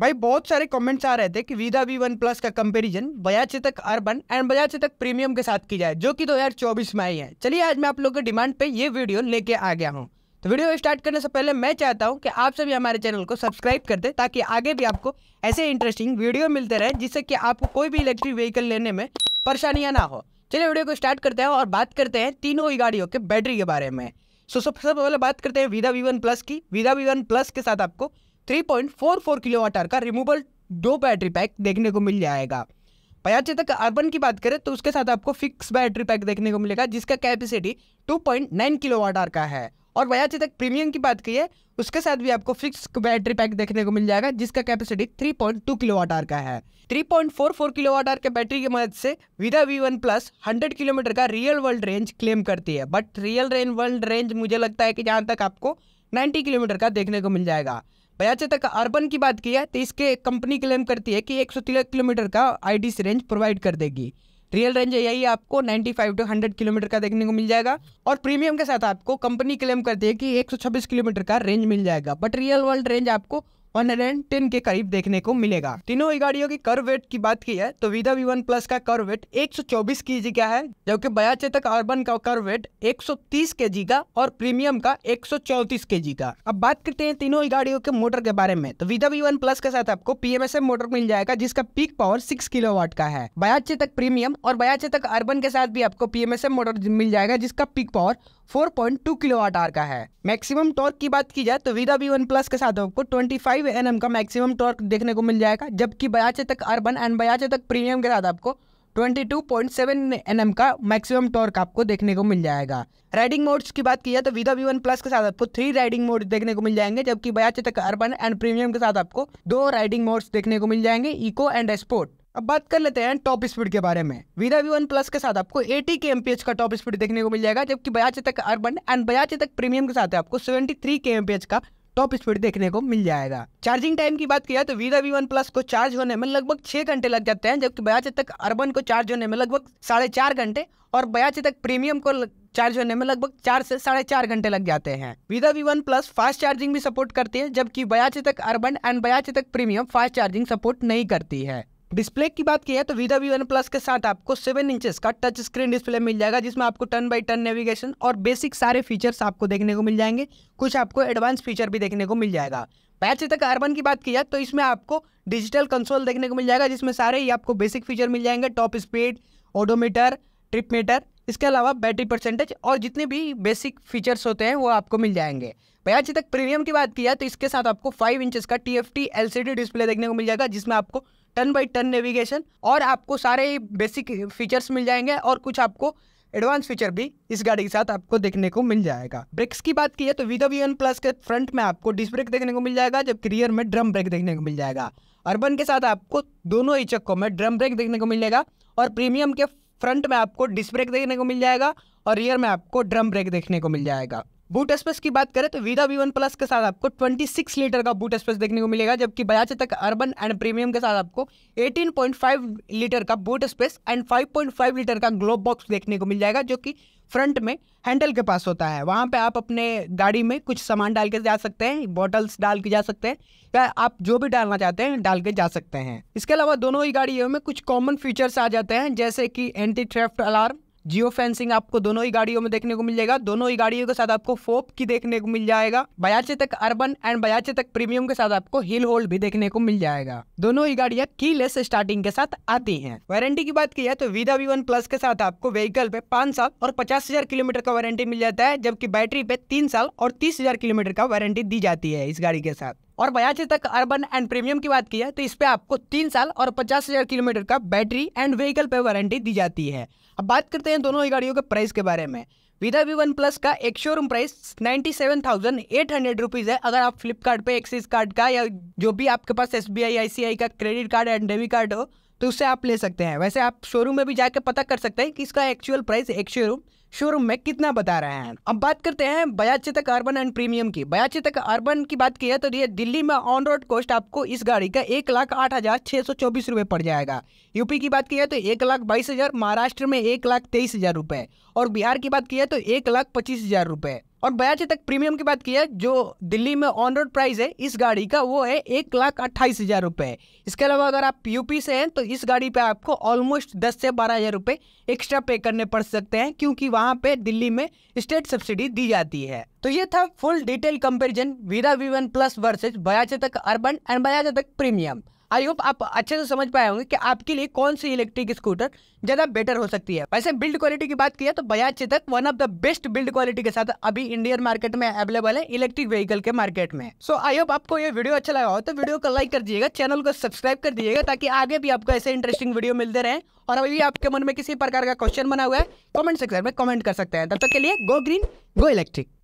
भाई बहुत सारे कमेंट्स आ रहे थे कि वीदा वी वन प्लस का comparison Bajaj Chetak Urban and Bajaj Chetak Premium के साथ की जाए जो कि 2024 में आई है चलिए आज मैं आप लोगों के डिमांड पे ये वीडियो लेके आ गया हूँ तो वीडियो स्टार्ट करने से पहले मैं चाहता हूँ कि आप सभी हमारे चैनल को सब्सक्राइब कर दें ताकि आगे भी आपको ऐसे इंटरेस्टिंग वीडियो मिलते रहे जिससे कि आपको कोई भी इलेक्ट्रिक व्हीकल लेने में परेशानियाँ ना हो चलिए वीडियो को स्टार्ट करते हैं और बात करते हैं तीनों ही गाड़ियों के बैटरी के बारे में सो सबसे पहले बात करते हैं विदा वी वन प्लस की विदा वी वन प्लस के साथ आपको 3.44 किलोवाट आर का रिमूवल दो बैटरी पैक देखने को मिल जाएगा पयाचे तक अर्बन की बात करें तो उसके साथ आपको फिक्स बैटरी पैक देखने को मिलेगा जिसका कैपेसिटी 2.9 किलोवाट आर का है और वयाचे तक प्रीमियम की बात की है उसके साथ भी आपको फिक्स बैटरी पैक देखने को मिल जाएगा जिसका कैपेसिटी 3.2 किलोवाट आर का है 3.44 किलोवाट आर के बैटरी की मदद से Vida V one plus hundred kilometre का रियल वर्ल्ड रेंज क्लेम करती है but real rain world range मुझे लगता है कि जहाँ तक आपको नाइन्टी किलोमीटर का देखने को मिल जाएगा बयाचे तक अर्बन की बात की है तो इसके कंपनी क्लेम करती है कि एक किलोमीटर का आई रेंज प्रोवाइड कर देगी रियल रेंज यही आपको 95 टू 100 किलोमीटर का देखने को मिल जाएगा और प्रीमियम के साथ आपको कंपनी क्लेम करती है कि 126 किलोमीटर का रेंज मिल जाएगा बट रियल वर्ल्ड रेंज आपको 110 के करीब देखने को मिलेगा तीनों ही गाड़ियों की कर वेट की बात की है तो विदा वी वन प्लस का कर वेट 124 चौबीस का है जबकि बया चेतक अर्बन का कर वेट 130 केजी का और प्रीमियम का 134 केजी का अब बात करते हैं तीनों ही गाड़ियों के मोटर के बारे में तो विदा वी वन प्लस के साथ आपको पीएमएसएम मोटर मिल जाएगा जिसका पीक पावर सिक्स किलो का है बया चेतक प्रीमियम और बया चेतक अर्बन के साथ भी आपको पीएमएसएम मोटर मिल जाएगा जिसका पीक पावर 4.2 किलोवाट आर का है मैक्सिमम टॉर्क की बात की जाए तो विदा बी वन प्लस के साथ आपको 25 एनएम का मैक्सिमम टॉर्क देखने को मिल जाएगा जबकि बयाचे तक अर्बन एंड बयाचे तक प्रीमियम के साथ आपको 22.7 एनएम का मैक्सिमम टॉर्क आपको देखने को मिल जाएगा राइडिंग मोड्स की बात की जाए तो विदा वी वन प्लस के साथ आपको थ्री राइडिंग मोड देखने को मिल जाएंगे जबकि बयाचे तक अर्बन एंड प्रीमियम के साथ आपको दो राइडिंग मोड्स देखने को मिल जाएंगे इको एंड स्पोर्ट अब बात कर लेते हैं टॉप स्पीड के बारे में वीरा वी वन प्लस के साथ आपको 80 के एम का टॉप स्पीड देखने को मिल जाएगा जबकि बजाज तक अर्बन एंड बजाज तक प्रीमियम के साथ आपको 73 के एम का टॉप स्पीड देखने को मिल जाएगा चार्जिंग टाइम की बात किया तो वीरा वी वन प्लस को चार्ज होने में लगभग छह घंटे लग जाते हैं जबकि बयाज तक अर्बन को चार्ज होने में लगभग साढ़े चार घंटे और बयाज तक प्रीमियम को चार्ज होने में लगभग चार से साढ़े चार घंटे लग जाते हैं Vida V one plus fast charging भी सपोर्ट करती है जबकि बयाचे तक अर्बन एंड बयाचे तक प्रीमियम फास्ट चार्जिंग सपोर्ट नहीं करती है डिस्प्ले की बात की है तो विदा वी वन प्लस के साथ आपको सेवन इंचेस का टच स्क्रीन डिस्प्ले मिल जाएगा जिसमें आपको टर्न बाय टर्न नेविगेशन और बेसिक सारे फीचर्स आपको देखने को मिल जाएंगे कुछ आपको एडवांस फीचर भी देखने को मिल जाएगा पैसे तक अर्बन की बात की जाए तो इसमें आपको डिजिटल कंसोल देखने को मिल जाएगा जिसमें सारे ही आपको बेसिक फीचर मिल जाएंगे top speed odometer trip meter इसके अलावा बैटरी परसेंटेज और जितने भी बेसिक फीचर्स होते हैं वो आपको मिल जाएंगे बयाची तक प्रीमियम की बात किया तो इसके साथ आपको फाइव इंचेस का T F T L C D display देखने को मिल जाएगा जिसमें आपको टन बाई टन नेविगेशन और आपको सारे बेसिक फीचर्स मिल जाएंगे और कुछ आपको एडवांस फीचर भी इस गाड़ी के साथ आपको देखने को मिल जाएगा ब्रेक्स की बात की है तो विदो एन प्लस के फ्रंट में आपको डिस्क ब्रेक देखने को मिल जाएगा जबकि रियर में ड्रम ब्रेक देखने को मिल जाएगा अर्बन के साथ आपको दोनों ही चक्कों में ड्रम ब्रेक देखने को मिलेगा और प्रीमियम के फ्रंट में आपको डिस्क ब्रेक देखने को मिल जाएगा और रियर में आपको ड्रम ब्रेक देखने को मिल जाएगा बूट स्पेस की बात करें तो विदा वी वन प्लस के साथ आपको 26 लीटर का बूट स्पेस देखने को मिलेगा जबकि बयाचे तक अर्बन एंड प्रीमियम के साथ आपको 18.5 लीटर का बूट स्पेस एंड 5.5 लीटर का ग्लोब बॉक्स देखने को मिल जाएगा जो कि फ्रंट में हैंडल के पास होता है वहाँ पे आप अपने गाड़ी में कुछ सामान डाल के जा सकते हैं बॉटल्स डाल के जा सकते हैं या आप जो भी डालना चाहते हैं डाल के जा सकते हैं इसके अलावा दोनों ही गाड़ियों में कुछ कॉमन फीचर्स आ जाते हैं जैसे कि anti theft alarm geo fencing आपको दोनों ही गाड़ियों में देखने को मिल जाएगा दोनों ही गाड़ियों के साथ आपको फोप की देखने को मिल जाएगा बयाचे तक अर्बन एंड बयाचे तक प्रीमियम के साथ आपको हिल होल्ड भी देखने को मिल जाएगा दोनों ही गाड़ियां की लेस स्टार्टिंग के साथ आती हैं वारंटी की बात की जाए तो विदा वी वन प्लस के साथ आपको व्हीकल पे पांच साल और पचास हजार किलोमीटर का वारंटी मिल जाता है जबकि बैटरी पे तीन साल और तीस हजार किलोमीटर का वारंटी दी जाती है इस गाड़ी के साथ और बयासी तक अर्बन एंड प्रीमियम की बात की है तो इस पर आपको तीन साल और पचास हज़ार किलोमीटर का बैटरी एंड व्हीकल पर वारंटी दी जाती है अब बात करते हैं दोनों ही गाड़ियों के प्राइस के बारे में विदा वी वन प्लस का एक showroom price ninety seven thousand eight hundred rupees है अगर आप फ्लिपकार्ट एक्सिस कार्ड का या जो भी आपके पास S B I I C I का credit card and debit card हो तो उससे आप ले सकते हैं वैसे आप शोरूम में भी जाकर पता कर सकते हैं कि इसका actual price ex showroom showroom में कितना बता रहे हैं अब बात करते हैं बयाचे तक अर्बन एंड प्रीमियम की बयाचे तक अर्बन की बात की है तो ये दिल्ली में ऑन रोड कॉस्ट आपको इस गाड़ी का एक लाख आठ हज़ार छः सौ चौबीस रुपये पड़ जाएगा यूपी की बात की है तो एक लाख बाईस हज़ार महाराष्ट्र में एक लाख तेईस हज़ार रुपये और बिहार की बात की है तो एक लाख पच्चीस हज़ार रुपये और बयाचे तक प्रीमियम की बात की है जो दिल्ली में ऑन रोड प्राइस है इस गाड़ी का वो है एक लाख अट्ठाईस हज़ार रुपये इसके अलावा अगर आप यूपी से हैं तो इस गाड़ी पे आपको ऑलमोस्ट दस से बारह हज़ार रुपये एक्स्ट्रा पे करने पड़ सकते हैं क्योंकि वहाँ पे दिल्ली में स्टेट सब्सिडी दी जाती है तो ये था full detail comparison Vida V one plus versus Bajaj Chetak Urban and बयाचे तक प्रीमियम आई होप आप अच्छे से समझ पाए होंगे कि आपके लिए कौन सी इलेक्ट्रिक स्कूटर ज़्यादा बेटर हो सकती है वैसे बिल्ड क्वालिटी की बात की तो Bajaj Chetak one of the best build quality के साथ अभी इंडियन मार्केट में अवेलेबल है इलेक्ट्रिक व्हीकल के मार्केट में सो आई होप आपको ये वीडियो अच्छा लगा हो तो वीडियो को लाइक कर दीजिएगा चैनल को सब्सक्राइब कर दीजिएगा ताकि आगे भी आपको ऐसे इंटरेस्टिंग वीडियो मिलते रहे और अभी आपके मन में किसी प्रकार का क्वेश्चन बना हुआ है कॉमेंट सेक्शन में कमेंट कर सकते हैं तब तक के लिए गो ग्रीन गो इलेक्ट्रिक